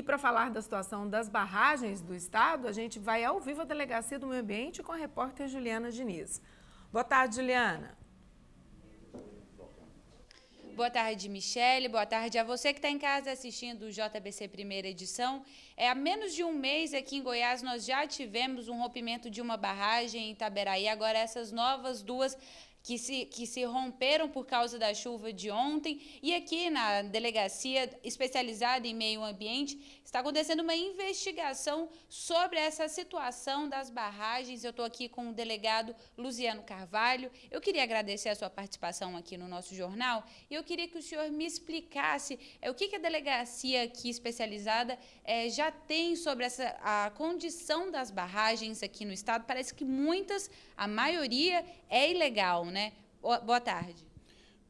E para falar da situação das barragens do Estado, a gente vai ao vivo à Delegacia do Meio Ambiente com a repórter Juliana Diniz. Boa tarde, Juliana. Boa tarde, Michele. Boa tarde a você que está em casa assistindo o JBC Primeira Edição. É, há menos de um mês aqui em Goiás nós já tivemos um rompimento de uma barragem em Itaberaí. Agora essas novas duas que se, que se romperam por causa da chuva de ontem. E aqui na delegacia especializada em meio ambiente, está acontecendo uma investigação sobre essa situação das barragens. Eu estou aqui com o delegado Luciano Carvalho. Eu queria agradecer a sua participação aqui no nosso jornal e eu queria que o senhor me explicasse é, o que, que a delegacia aqui especializada é, já tem sobre essa, a condição das barragens aqui no estado. Parece que muitas a maioria é ilegal, né? Boa tarde.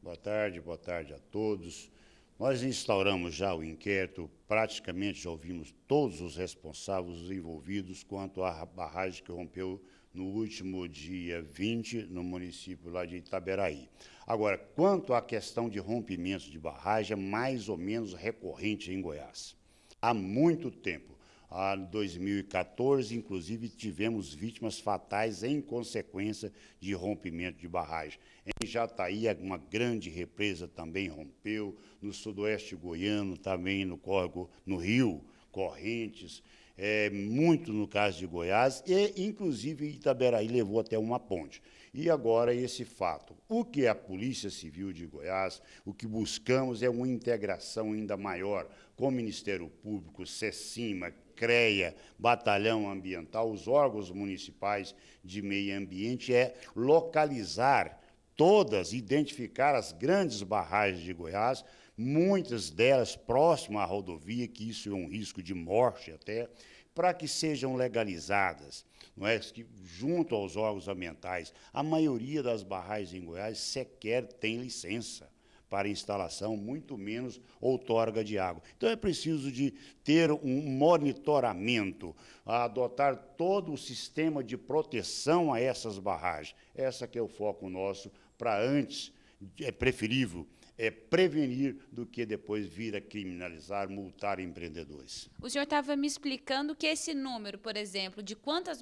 Boa tarde, boa tarde a todos. Nós instauramos já o inquérito, praticamente já ouvimos todos os responsáveis envolvidos quanto à barragem que rompeu no último dia 20, no município lá de Itaberaí. Agora, quanto à questão de rompimento de barragem, é mais ou menos recorrente em Goiás. Há muito tempo a 2014, inclusive tivemos vítimas fatais em consequência de rompimento de barragem. Em Jataí, uma grande represa também rompeu, no sudoeste goiano, também no córrego, no rio, correntes é, muito no caso de Goiás, e inclusive Itaberaí levou até uma ponte. E agora esse fato. O que a Polícia Civil de Goiás, o que buscamos é uma integração ainda maior com o Ministério Público, SECIMA, CREA, Batalhão Ambiental, os órgãos municipais de meio ambiente, é localizar todas, identificar as grandes barragens de Goiás, muitas delas próximas à rodovia, que isso é um risco de morte até, para que sejam legalizadas, não é? que junto aos órgãos ambientais, a maioria das barragens em Goiás sequer tem licença para instalação, muito menos outorga de água. Então é preciso de ter um monitoramento, adotar todo o sistema de proteção a essas barragens. Essa que é o foco nosso para antes, é preferível é prevenir do que depois vir a criminalizar, multar empreendedores. O senhor estava me explicando que esse número, por exemplo, de quantas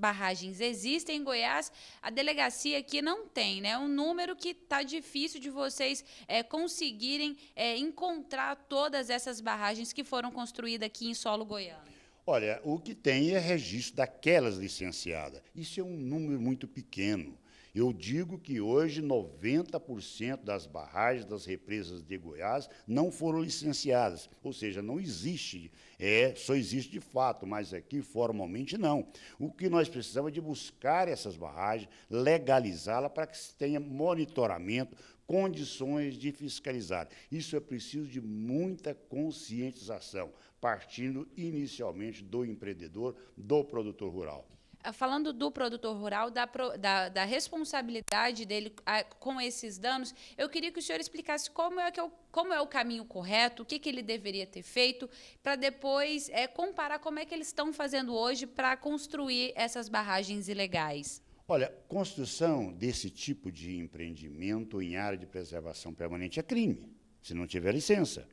barragens existem em Goiás, a delegacia aqui não tem, né? É um número que está difícil de vocês é, conseguirem é, encontrar todas essas barragens que foram construídas aqui em solo goiano. Olha, o que tem é registro daquelas licenciadas. Isso é um número muito pequeno. Eu digo que hoje 90% das barragens das represas de Goiás não foram licenciadas, ou seja, não existe, é, só existe de fato, mas aqui formalmente não. O que nós precisamos é de buscar essas barragens, legalizá-las para que se tenha monitoramento, condições de fiscalizar. Isso é preciso de muita conscientização, partindo inicialmente do empreendedor, do produtor rural. Falando do produtor rural, da, da, da responsabilidade dele a, com esses danos, eu queria que o senhor explicasse como é, que é como é o caminho correto, o que, que ele deveria ter feito, para depois é, comparar como é que eles estão fazendo hoje para construir essas barragens ilegais. Olha, construção desse tipo de empreendimento em área de preservação permanente é crime, se não tiver licença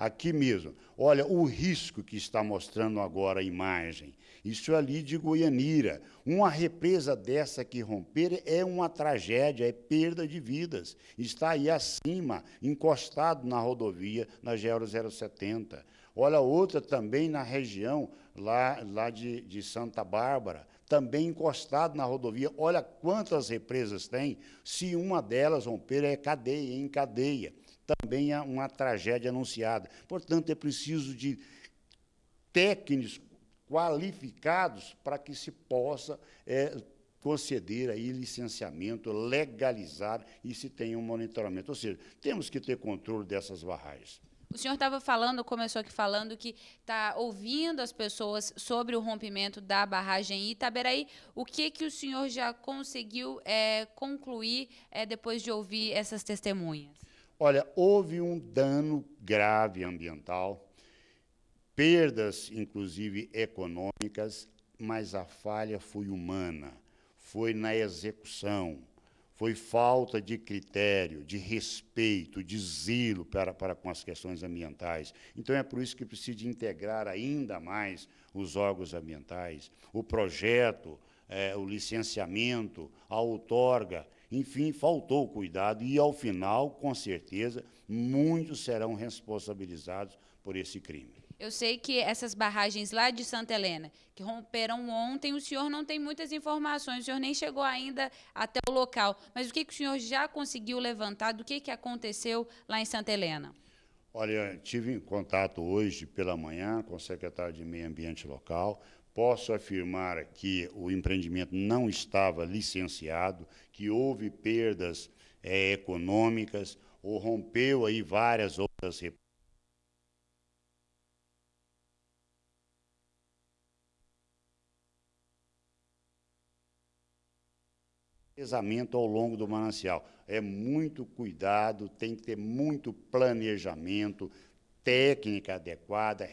aqui mesmo. Olha o risco que está mostrando agora a imagem. Isso é ali de Goianira. Uma represa dessa que romper é uma tragédia, é perda de vidas. Está aí acima, encostado na rodovia, na Geo 070. Olha outra também na região, lá, lá de, de Santa Bárbara, também encostado na rodovia. Olha quantas represas tem. Se uma delas romper, é cadeia, em cadeia também há uma tragédia anunciada. Portanto, é preciso de técnicos qualificados para que se possa é, conceder aí licenciamento, legalizar e se tenha um monitoramento. Ou seja, temos que ter controle dessas barragens. O senhor estava falando, começou aqui falando que está ouvindo as pessoas sobre o rompimento da barragem Itaberaí. O que que o senhor já conseguiu é, concluir é, depois de ouvir essas testemunhas? Olha, houve um dano grave ambiental, perdas, inclusive econômicas, mas a falha foi humana, foi na execução, foi falta de critério, de respeito, de zelo para, para com as questões ambientais. Então é por isso que precisa integrar ainda mais os órgãos ambientais, o projeto, é, o licenciamento, a outorga enfim, faltou cuidado e, ao final, com certeza, muitos serão responsabilizados por esse crime. Eu sei que essas barragens lá de Santa Helena, que romperam ontem, o senhor não tem muitas informações, o senhor nem chegou ainda até o local. Mas o que, que o senhor já conseguiu levantar do que, que aconteceu lá em Santa Helena? Olha, tive em contato hoje pela manhã com o secretário de Meio Ambiente local. Posso afirmar que o empreendimento não estava licenciado, que houve perdas é, econômicas, ou rompeu aí várias outras revezamento ao longo do manancial. É muito cuidado, tem que ter muito planejamento, técnica adequada,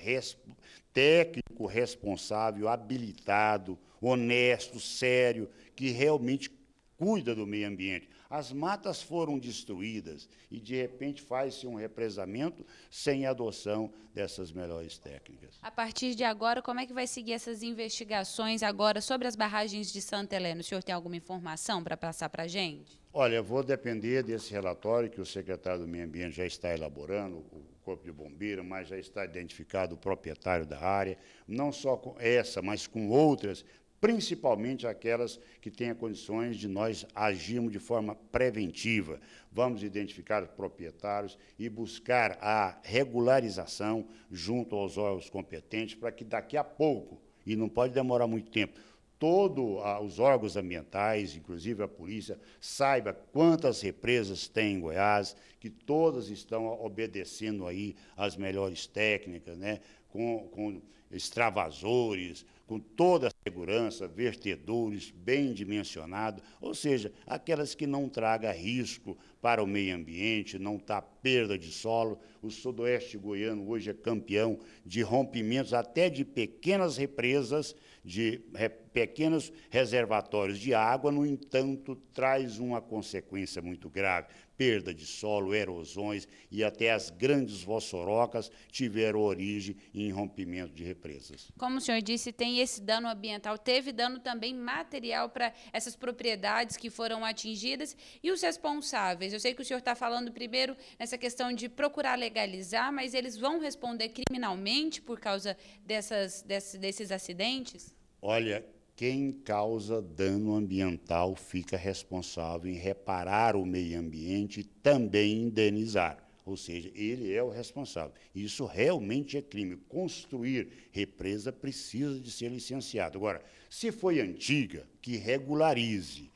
técnico responsável, habilitado, honesto, sério, que realmente cuida do meio ambiente. As matas foram destruídas e, de repente, faz-se um represamento sem adoção dessas melhores técnicas. A partir de agora, como é que vai seguir essas investigações agora sobre as barragens de Santa Helena? O senhor tem alguma informação para passar para a gente? Olha, vou depender desse relatório que o secretário do Meio Ambiente já está elaborando, o Corpo de Bombeiro, mas já está identificado o proprietário da área, não só com essa, mas com outras principalmente aquelas que tenham condições de nós agirmos de forma preventiva. Vamos identificar os proprietários e buscar a regularização junto aos órgãos competentes para que daqui a pouco, e não pode demorar muito tempo, todos ah, os órgãos ambientais, inclusive a polícia, saiba quantas represas tem em Goiás, que todas estão obedecendo aí as melhores técnicas, né? com, com extravasores, com toda a segurança, vertedores bem dimensionados, ou seja, aquelas que não tragam risco para o meio ambiente, não está perda de solo. O sudoeste goiano hoje é campeão de rompimentos até de pequenas represas, de re, pequenos reservatórios de água, no entanto, traz uma consequência muito grave perda de solo, erosões e até as grandes vossorocas tiveram origem em rompimento de represas. Como o senhor disse, tem esse dano ambiental, teve dano também material para essas propriedades que foram atingidas e os responsáveis. Eu sei que o senhor está falando primeiro nessa questão de procurar legalizar, mas eles vão responder criminalmente por causa dessas, desses acidentes? Olha, quem causa dano ambiental fica responsável em reparar o meio ambiente e também indenizar. Ou seja, ele é o responsável. Isso realmente é crime. Construir represa precisa de ser licenciado. Agora, se foi antiga, que regularize.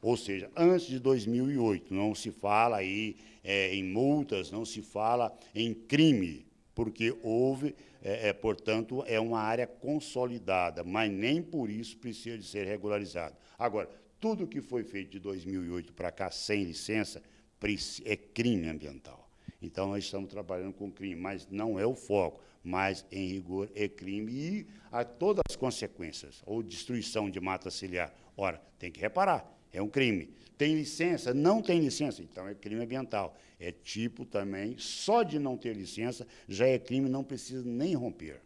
Ou seja, antes de 2008, não se fala aí é, em multas, não se fala em crime porque houve, é, é, portanto, é uma área consolidada, mas nem por isso precisa de ser regularizado. Agora, tudo que foi feito de 2008 para cá sem licença é crime ambiental. Então, nós estamos trabalhando com crime, mas não é o foco, mas, em rigor, é crime e há todas as consequências, ou destruição de mata ciliar. Ora, tem que reparar, é um crime. Tem licença? Não tem licença, então é crime ambiental. É tipo também, só de não ter licença já é crime, não precisa nem romper.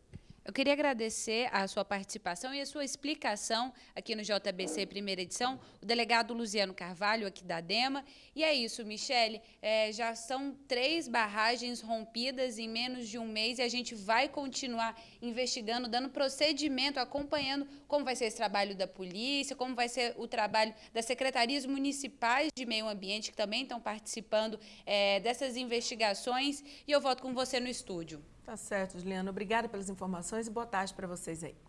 Eu queria agradecer a sua participação e a sua explicação aqui no JBC Primeira Edição, o delegado Luciano Carvalho, aqui da DEMA. E é isso, Michele, é, já são três barragens rompidas em menos de um mês e a gente vai continuar investigando, dando procedimento, acompanhando como vai ser esse trabalho da polícia, como vai ser o trabalho das secretarias municipais de meio ambiente, que também estão participando é, dessas investigações. E eu volto com você no estúdio. Tá certo, Juliana. Obrigada pelas informações e boa tarde para vocês aí.